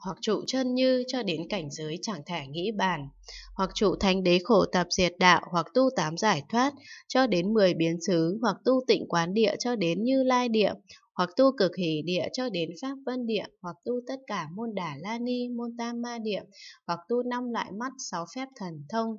hoặc trụ chân như cho đến cảnh giới chẳng thể nghĩ bàn, hoặc trụ thánh đế khổ tập diệt đạo hoặc tu tám giải thoát cho đến 10 biến xứ, hoặc tu tịnh quán địa cho đến như lai địa, hoặc tu cực hỷ địa cho đến pháp vân địa, hoặc tu tất cả môn đà la ni, môn tam ma địa, hoặc tu năm loại mắt, sáu phép thần thông,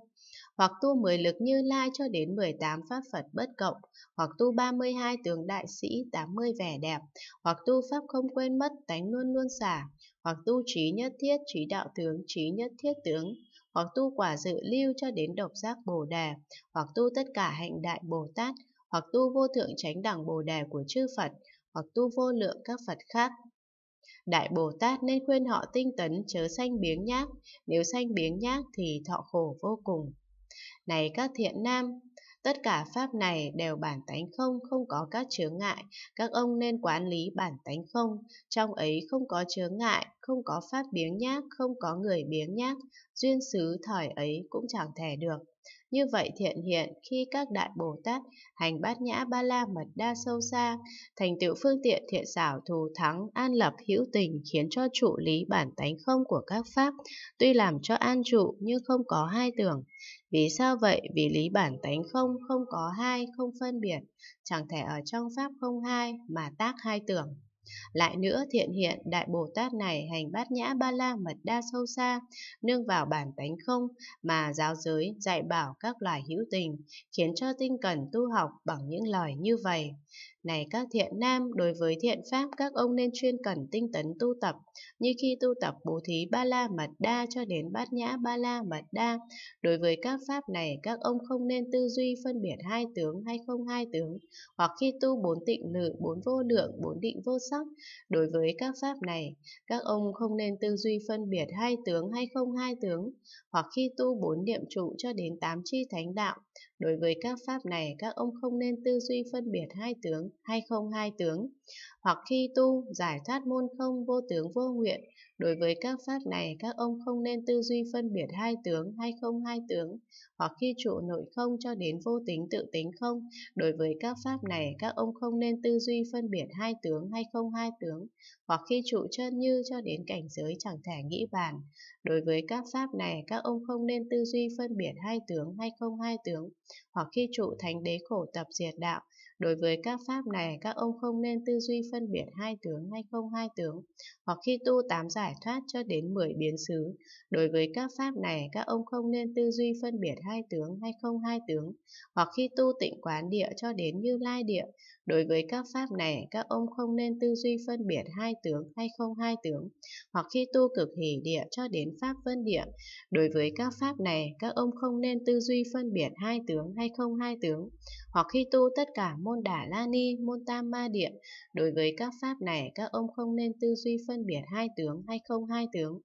hoặc tu 10 lực như lai cho đến 18 pháp Phật bất cộng, hoặc tu 32 tướng đại sĩ, 80 vẻ đẹp, hoặc tu pháp không quên mất, tánh luôn luôn xả, hoặc tu trí nhất thiết trí đạo tướng trí nhất thiết tướng, hoặc tu quả dự lưu cho đến độc giác Bồ đề hoặc tu tất cả hạnh đại Bồ Tát, hoặc tu vô thượng chánh đẳng Bồ đề của chư Phật, hoặc tu vô lượng các Phật khác. Đại Bồ Tát nên khuyên họ tinh tấn chớ sanh biếng nhác, nếu sanh biếng nhác thì thọ khổ vô cùng. Này các thiện nam, Tất cả pháp này đều bản tánh không, không có các chướng ngại. Các ông nên quản lý bản tánh không. Trong ấy không có chướng ngại, không có pháp biếng nhác, không có người biếng nhác. Duyên xứ thời ấy cũng chẳng thể được. Như vậy thiện hiện khi các đại Bồ Tát hành bát nhã ba la mật đa sâu xa, thành tựu phương tiện thiện xảo thù thắng an lập hữu tình khiến cho trụ lý bản tánh không của các pháp, tuy làm cho an trụ nhưng không có hai tưởng. Vì sao vậy? Vì lý bản tánh không, không có hai, không phân biệt, chẳng thể ở trong pháp không hai mà tác hai tưởng. Lại nữa thiện hiện Đại Bồ Tát này hành bát nhã ba la mật đa sâu xa, nương vào bản tánh không mà giáo giới dạy bảo các loài hữu tình, khiến cho tinh cần tu học bằng những lời như vậy. Này các thiện nam, đối với thiện pháp các ông nên chuyên cần tinh tấn tu tập, như khi tu tập bố thí ba la mật đa cho đến bát nhã ba la mật đa. Đối với các pháp này, các ông không nên tư duy phân biệt hai tướng hay không hai tướng, hoặc khi tu bốn tịnh lự, bốn vô lượng, bốn định vô sắc. Đối với các pháp này, các ông không nên tư duy phân biệt hai tướng hay không hai tướng, hoặc khi tu bốn niệm trụ cho đến tám chi thánh đạo. Đối với các pháp này, các ông không nên tư duy phân biệt hai tướng, hay không hai tướng, hoặc khi tu giải thoát môn không vô tướng vô nguyện, đối với các pháp này các ông không nên tư duy phân biệt hai tướng hay không hai tướng, hoặc khi trụ nội không cho đến vô tính tự tính không, đối với các pháp này các ông không nên tư duy phân biệt hai tướng hay không hai tướng, hoặc khi trụ chân như cho đến cảnh giới chẳng thể nghĩ bàn, đối với các pháp này các ông không nên tư duy phân biệt hai tướng hay không hai tướng, hoặc khi trụ thánh đế khổ tập diệt đạo, Đối với các pháp này, các ông không nên tư duy phân biệt hai tướng hay không hai tướng, hoặc khi tu tám giải thoát cho đến 10 biến xứ. Đối với các pháp này, các ông không nên tư duy phân biệt hai tướng hay không hai tướng, hoặc khi tu tịnh quán địa cho đến như lai địa. Đối với các pháp này, các ông không nên tư duy phân biệt hai tướng hay không hai tướng, hoặc khi tu cực hỷ địa cho đến pháp vân địa. Đối với các pháp này, các ông không nên tư duy phân biệt hai tướng hay không hai tướng, hoặc khi tu tất cả môn môn Đà La Ni, môn Tam Ma Địa. Đối với các pháp này, các ông không nên tư duy phân biệt hai tướng hay không hai tướng.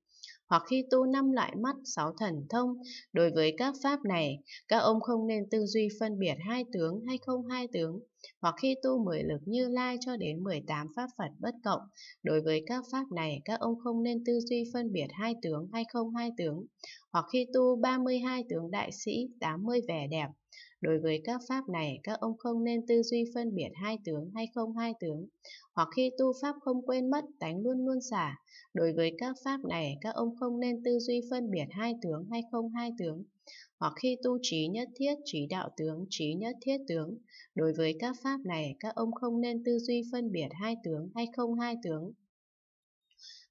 Hoặc khi tu năm loại mắt, sáu thần thông, đối với các pháp này, các ông không nên tư duy phân biệt hai tướng hay không hai tướng hoặc khi tu mười lực như lai cho đến 18 pháp Phật bất cộng. Đối với các pháp này, các ông không nên tư duy phân biệt hai tướng hay không hai tướng, hoặc khi tu 32 tướng đại sĩ, 80 vẻ đẹp. Đối với các pháp này, các ông không nên tư duy phân biệt hai tướng hay không hai tướng, hoặc khi tu pháp không quên mất, tánh luôn luôn xả. Đối với các pháp này, các ông không nên tư duy phân biệt hai tướng hay không hai tướng, hoặc khi tu trí nhất thiết trí đạo tướng trí nhất thiết tướng đối với các pháp này các ông không nên tư duy phân biệt hai tướng hay không hai tướng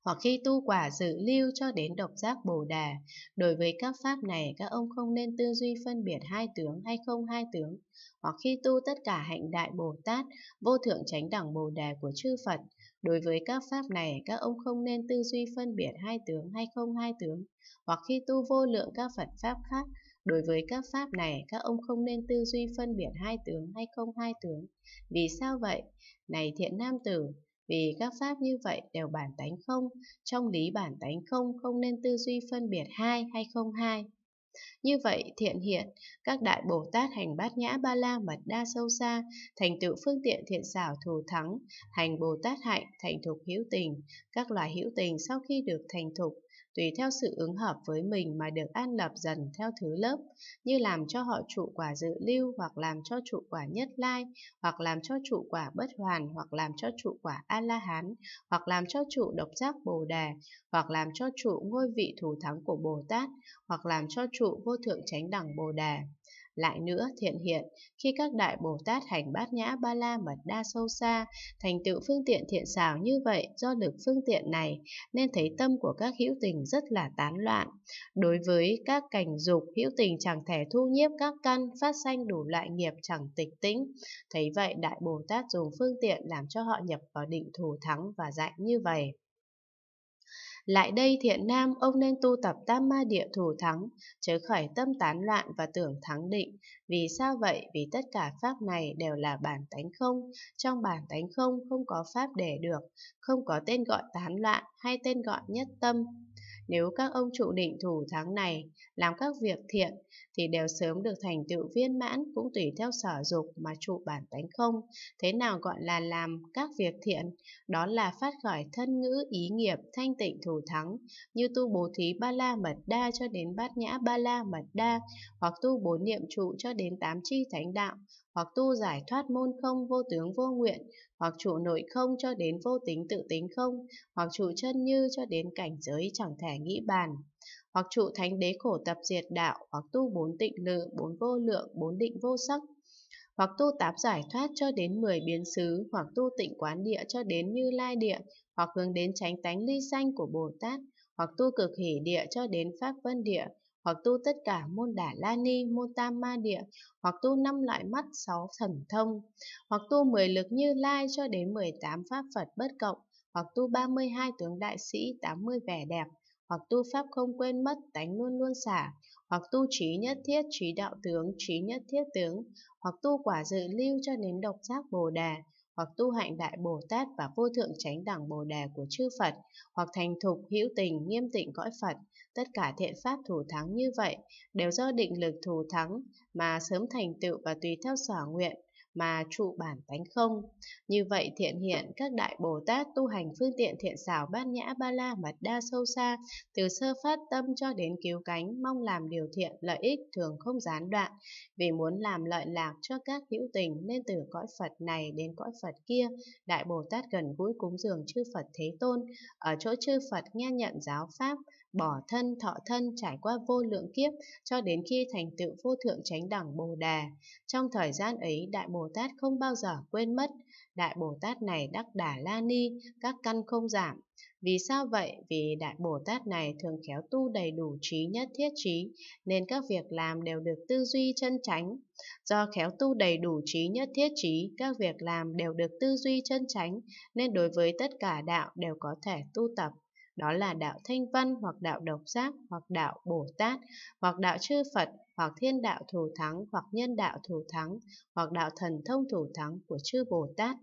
hoặc khi tu quả dự lưu cho đến độc giác bồ đà đối với các pháp này các ông không nên tư duy phân biệt hai tướng hay không hai tướng hoặc khi tu tất cả hạnh đại bồ tát vô thượng chánh đẳng bồ đà của chư phật đối với các pháp này các ông không nên tư duy phân biệt hai tướng hay không hai tướng hoặc khi tu vô lượng các phật pháp khác Đối với các pháp này, các ông không nên tư duy phân biệt hai tướng hay không hai tướng. Vì sao vậy? Này thiện nam tử, vì các pháp như vậy đều bản tánh không, trong lý bản tánh không không nên tư duy phân biệt hai hay không hai. Như vậy, thiện hiện, các đại Bồ Tát hành bát nhã ba la mật đa sâu xa, thành tựu phương tiện thiện xảo thù thắng, hành Bồ Tát hạnh, thành thục hữu tình. Các loài hữu tình sau khi được thành thục, tùy theo sự ứng hợp với mình mà được an lập dần theo thứ lớp, như làm cho họ trụ quả dự lưu hoặc làm cho trụ quả nhất lai, hoặc làm cho trụ quả bất hoàn, hoặc làm cho trụ quả A-la-hán, hoặc làm cho trụ độc giác Bồ Đề, hoặc làm cho trụ ngôi vị thủ thắng của Bồ Tát, hoặc làm cho trụ vô thượng chánh đẳng Bồ Đề. Lại nữa, thiện hiện, khi các đại Bồ Tát hành bát nhã ba la mật đa sâu xa, thành tựu phương tiện thiện xảo như vậy do lực phương tiện này, nên thấy tâm của các hữu tình rất là tán loạn. Đối với các cảnh dục, hữu tình chẳng thể thu nhiếp các căn, phát sanh đủ loại nghiệp chẳng tịch tĩnh. Thấy vậy, đại Bồ Tát dùng phương tiện làm cho họ nhập vào định thù thắng và dạy như vậy. Lại đây thiện nam, ông nên tu tập tam ma địa thủ thắng, chớ khởi tâm tán loạn và tưởng thắng định. Vì sao vậy? Vì tất cả pháp này đều là bản tánh không. Trong bản tánh không, không có pháp để được, không có tên gọi tán loạn hay tên gọi nhất tâm, nếu các ông trụ định thủ tháng này làm các việc thiện thì đều sớm được thành tựu viên mãn cũng tùy theo sở dục mà trụ bản tánh không. Thế nào gọi là làm các việc thiện? Đó là phát khởi thân ngữ ý nghiệp thanh tịnh thủ thắng như tu bố thí ba la mật đa cho đến bát nhã ba la mật đa hoặc tu bố niệm trụ cho đến tám chi thánh đạo hoặc tu giải thoát môn không vô tướng vô nguyện, hoặc trụ nội không cho đến vô tính tự tính không, hoặc trụ chân như cho đến cảnh giới chẳng thể nghĩ bàn, hoặc trụ thánh đế khổ tập diệt đạo, hoặc tu bốn tịnh lự, bốn vô lượng, bốn định vô sắc, hoặc tu tám giải thoát cho đến 10 biến xứ, hoặc tu tịnh quán địa cho đến như lai địa, hoặc hướng đến tránh tánh ly sanh của Bồ Tát, hoặc tu cực hỷ địa cho đến pháp vân địa, hoặc tu tất cả môn Đà la ni, môn tam ma địa, hoặc tu năm loại mắt, sáu thần thông, hoặc tu mười lực như lai cho đến mười tám pháp Phật bất cộng, hoặc tu ba mươi hai tướng đại sĩ, tám mươi vẻ đẹp, hoặc tu pháp không quên mất, tánh luôn luôn xả, hoặc tu trí nhất thiết, trí đạo tướng, trí nhất thiết tướng, hoặc tu quả dự lưu cho đến độc giác bồ đà, hoặc tu hạnh đại Bồ Tát và vô thượng chánh đẳng Bồ Đề của chư Phật, hoặc thành thục, hữu tình, nghiêm tịnh cõi Phật, tất cả thiện pháp thủ thắng như vậy đều do định lực thủ thắng mà sớm thành tựu và tùy theo sở nguyện mà trụ bản tánh không. Như vậy thiện hiện các đại Bồ Tát tu hành phương tiện thiện xảo bát nhã ba la mật đa sâu xa, từ sơ phát tâm cho đến cứu cánh, mong làm điều thiện lợi ích thường không gián đoạn. Vì muốn làm lợi lạc cho các hữu tình nên từ cõi Phật này đến cõi Phật kia, đại Bồ Tát gần gũi cúng dường chư Phật Thế Tôn, ở chỗ chư Phật nghe nhận giáo pháp, bỏ thân thọ thân trải qua vô lượng kiếp cho đến khi thành tựu vô thượng chánh đẳng Bồ Đà. Trong thời gian ấy, Đại Bồ Tát không bao giờ quên mất. Đại Bồ Tát này đắc đà la ni, các căn không giảm. Vì sao vậy? Vì Đại Bồ Tát này thường khéo tu đầy đủ trí nhất thiết trí, nên các việc làm đều được tư duy chân chánh. Do khéo tu đầy đủ trí nhất thiết trí, các việc làm đều được tư duy chân chánh, nên đối với tất cả đạo đều có thể tu tập đó là đạo thanh văn hoặc đạo độc giác hoặc đạo bồ tát hoặc đạo chư phật hoặc thiên đạo thù thắng hoặc nhân đạo thù thắng hoặc đạo thần thông thù thắng của chư bồ tát